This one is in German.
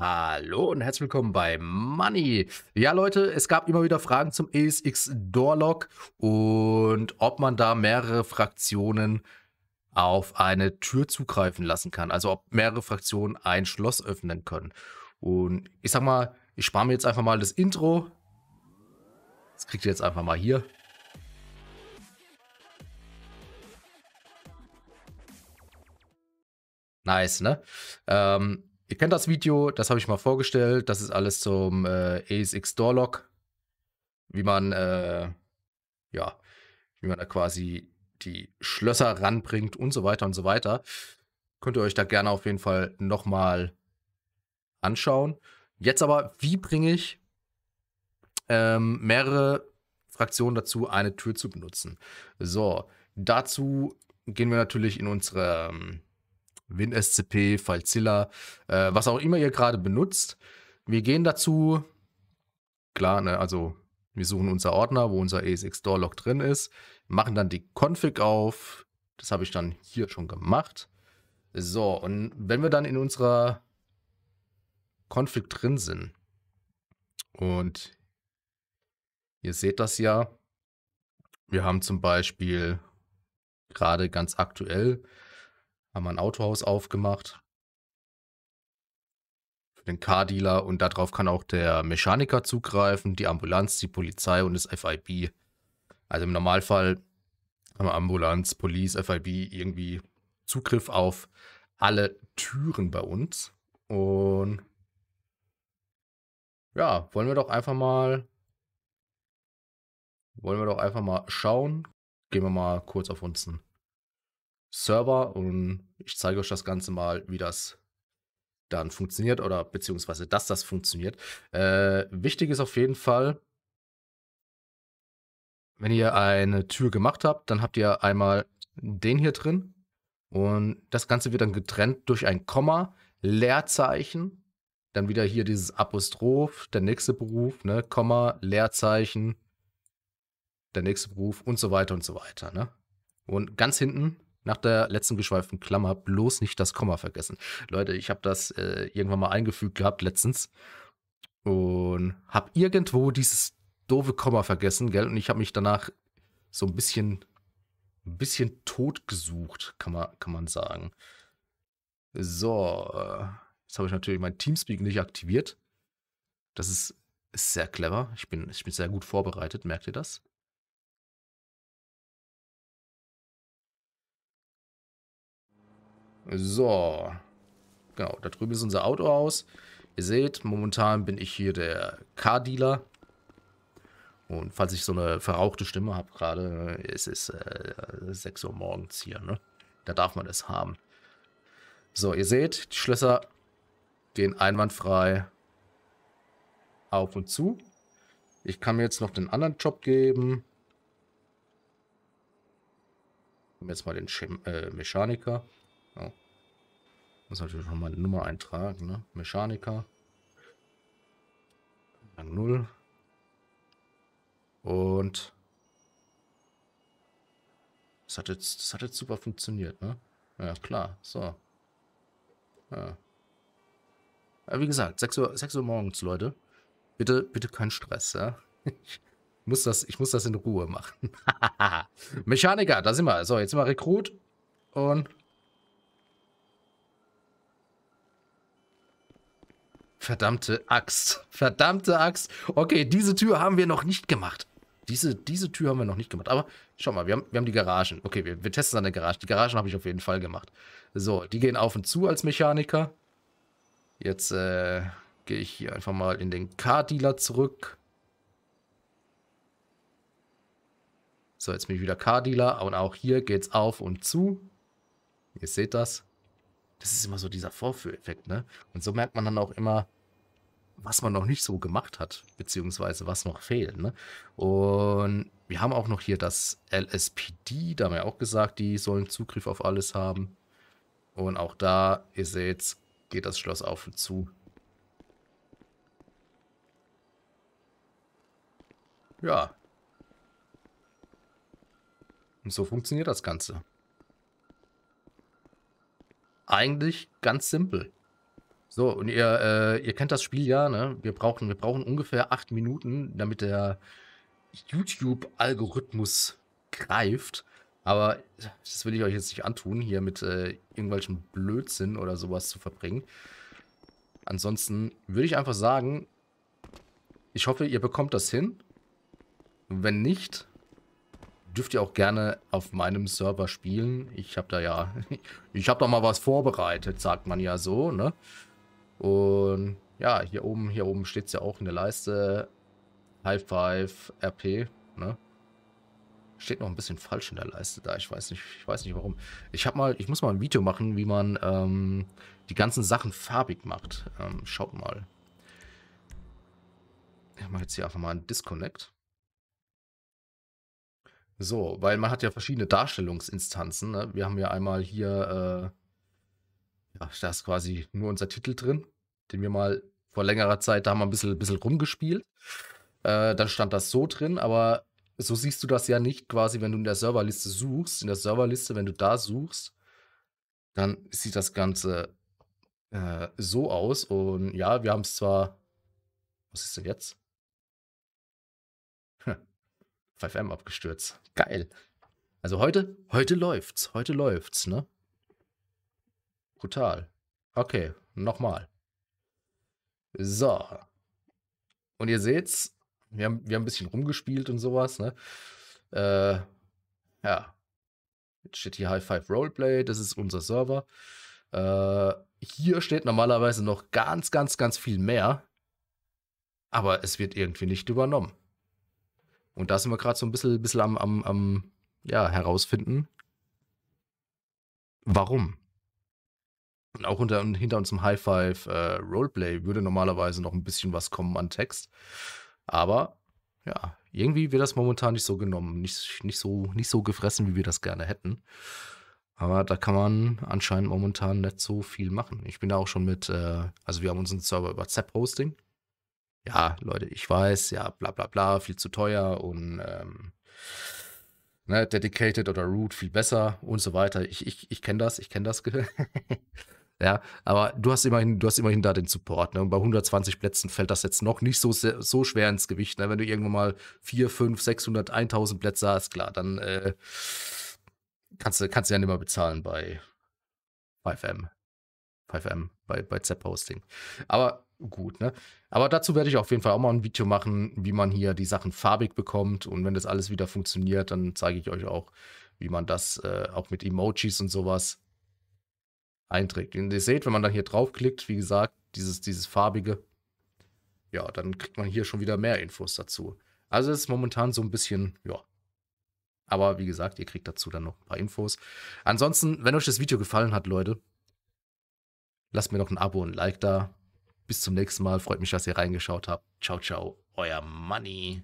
Hallo und herzlich willkommen bei Money. Ja, Leute, es gab immer wieder Fragen zum ESX Doorlock und ob man da mehrere Fraktionen auf eine Tür zugreifen lassen kann. Also ob mehrere Fraktionen ein Schloss öffnen können. Und ich sag mal, ich spare mir jetzt einfach mal das Intro. Das kriegt ihr jetzt einfach mal hier. Nice, ne? Ähm, Ihr kennt das Video, das habe ich mal vorgestellt. Das ist alles zum äh, ASX Doorlock, wie man, äh, ja, wie man da quasi die Schlösser ranbringt und so weiter und so weiter. Könnt ihr euch da gerne auf jeden Fall nochmal anschauen. Jetzt aber, wie bringe ich ähm, mehrere Fraktionen dazu, eine Tür zu benutzen? So, dazu gehen wir natürlich in unsere. Ähm, WinSCP, FileZilla, äh, was auch immer ihr gerade benutzt. Wir gehen dazu, klar, ne, also wir suchen unser Ordner, wo unser asx door Lock drin ist, machen dann die Config auf. Das habe ich dann hier schon gemacht. So, und wenn wir dann in unserer Config drin sind und ihr seht das ja, wir haben zum Beispiel gerade ganz aktuell haben wir ein Autohaus aufgemacht. Für den Car-Dealer und darauf kann auch der Mechaniker zugreifen, die Ambulanz, die Polizei und das FIB. Also im Normalfall haben wir Ambulanz, Police, FIB irgendwie Zugriff auf alle Türen bei uns. Und ja, wollen wir doch einfach mal wollen wir doch einfach mal schauen. Gehen wir mal kurz auf unseren Server und ich zeige euch das Ganze mal, wie das dann funktioniert oder beziehungsweise dass das funktioniert. Äh, wichtig ist auf jeden Fall, wenn ihr eine Tür gemacht habt, dann habt ihr einmal den hier drin und das Ganze wird dann getrennt durch ein Komma, Leerzeichen, dann wieder hier dieses Apostroph, der nächste Beruf, ne, Komma, Leerzeichen, der nächste Beruf und so weiter und so weiter. Ne? Und ganz hinten nach der letzten geschweiften Klammer bloß nicht das Komma vergessen. Leute, ich habe das äh, irgendwann mal eingefügt gehabt letztens und habe irgendwo dieses doofe Komma vergessen, gell? Und ich habe mich danach so ein bisschen, ein bisschen tot gesucht, kann man, kann man sagen. So, äh, jetzt habe ich natürlich mein Teamspeak nicht aktiviert. Das ist, ist sehr clever. Ich bin, ich bin sehr gut vorbereitet, merkt ihr das? So. Genau, da drüben ist unser Autohaus. Ihr seht, momentan bin ich hier der Car-Dealer. Und falls ich so eine verrauchte Stimme habe gerade, es ist äh, 6 Uhr morgens hier, ne? Da darf man das haben. So, ihr seht, die Schlösser gehen einwandfrei auf und zu. Ich kann mir jetzt noch den anderen Job geben. Jetzt mal den Chem äh, Mechaniker. Ja. Muss natürlich noch mal eine Nummer eintragen, ne? Mechaniker. Rang 0. Und das hat jetzt, das hat jetzt super funktioniert, ne? Ja, klar. So. Ja. Aber wie gesagt, 6 Uhr, 6 Uhr morgens, Leute. Bitte, bitte kein Stress, ja? Ich muss das, ich muss das in Ruhe machen. Mechaniker, da sind wir. So, jetzt sind wir Rekrut. Und Verdammte Axt. Verdammte Axt. Okay, diese Tür haben wir noch nicht gemacht. Diese, diese Tür haben wir noch nicht gemacht. Aber schau mal, wir haben, wir haben die Garagen. Okay, wir, wir testen an der Garage. Die Garagen habe ich auf jeden Fall gemacht. So, die gehen auf und zu als Mechaniker. Jetzt äh, gehe ich hier einfach mal in den Car-Dealer zurück. So, jetzt bin ich wieder Car-Dealer. Und auch hier geht es auf und zu. Ihr seht das. Das ist immer so dieser Vorführeffekt, ne? Und so merkt man dann auch immer, was man noch nicht so gemacht hat, beziehungsweise was noch fehlt. Ne? Und wir haben auch noch hier das LSPD, da haben wir auch gesagt, die sollen Zugriff auf alles haben. Und auch da, ihr seht, geht das Schloss auf und zu. Ja. Und so funktioniert das Ganze eigentlich ganz simpel. So, und ihr, äh, ihr kennt das Spiel ja, ne? Wir brauchen, wir brauchen ungefähr acht Minuten, damit der YouTube-Algorithmus greift. Aber das will ich euch jetzt nicht antun, hier mit äh, irgendwelchen Blödsinn oder sowas zu verbringen. Ansonsten würde ich einfach sagen, ich hoffe, ihr bekommt das hin. Wenn nicht, dürft ihr auch gerne auf meinem Server spielen. Ich habe da ja, ich habe da mal was vorbereitet, sagt man ja so, ne? Und ja, hier oben, hier oben steht es ja auch in der Leiste. High Five RP, ne? Steht noch ein bisschen falsch in der Leiste da. Ich weiß nicht, ich weiß nicht warum. Ich habe mal, ich muss mal ein Video machen, wie man ähm, die ganzen Sachen farbig macht. Ähm, schaut mal. Ich mache jetzt hier einfach mal einen Disconnect. So, weil man hat ja verschiedene Darstellungsinstanzen. Ne? Wir haben ja einmal hier, äh, ja, da ist quasi nur unser Titel drin, den wir mal vor längerer Zeit, da haben wir ein bisschen, bisschen rumgespielt. Äh, da stand das so drin, aber so siehst du das ja nicht quasi, wenn du in der Serverliste suchst. In der Serverliste, wenn du da suchst, dann sieht das Ganze äh, so aus. Und ja, wir haben es zwar, was ist denn jetzt? 5M abgestürzt. Geil. Also heute, heute läuft's. Heute läuft's, ne? Brutal. Okay, nochmal. So. Und ihr seht's, wir haben, wir haben ein bisschen rumgespielt und sowas, ne? Äh, ja. Jetzt steht hier High Five Roleplay, das ist unser Server. Äh, hier steht normalerweise noch ganz, ganz, ganz viel mehr. Aber es wird irgendwie nicht übernommen. Und da sind wir gerade so ein bisschen, bisschen am, am, am ja, herausfinden, warum. Und auch unter, hinter unserem High Five äh, Roleplay würde normalerweise noch ein bisschen was kommen an Text. Aber ja, irgendwie wird das momentan nicht so genommen, nicht, nicht, so, nicht so gefressen, wie wir das gerne hätten. Aber da kann man anscheinend momentan nicht so viel machen. Ich bin da auch schon mit, äh, also wir haben unseren Server über Zap-Hosting ja, Leute, ich weiß, ja, bla bla bla, viel zu teuer und ähm, ne, Dedicated oder Root viel besser und so weiter. Ich, ich, ich kenne das, ich kenne das. ja, aber du hast immerhin, du hast immerhin da den Support. Ne? Und bei 120 Plätzen fällt das jetzt noch nicht so, so schwer ins Gewicht. Ne? Wenn du irgendwann mal 4, 5, 600, 1000 Plätze hast, klar, dann äh, kannst, du, kannst du ja nicht mehr bezahlen bei 5M. 5M, bei, bei Zap-Hosting. Aber gut, ne? Aber dazu werde ich auf jeden Fall auch mal ein Video machen, wie man hier die Sachen farbig bekommt. Und wenn das alles wieder funktioniert, dann zeige ich euch auch, wie man das äh, auch mit Emojis und sowas einträgt. Und ihr seht, wenn man dann hier draufklickt, wie gesagt, dieses, dieses farbige, ja, dann kriegt man hier schon wieder mehr Infos dazu. Also ist momentan so ein bisschen, ja, aber wie gesagt, ihr kriegt dazu dann noch ein paar Infos. Ansonsten, wenn euch das Video gefallen hat, Leute, lasst mir doch ein Abo und ein Like da. Bis zum nächsten Mal. Freut mich, dass ihr reingeschaut habt. Ciao, ciao. Euer Money.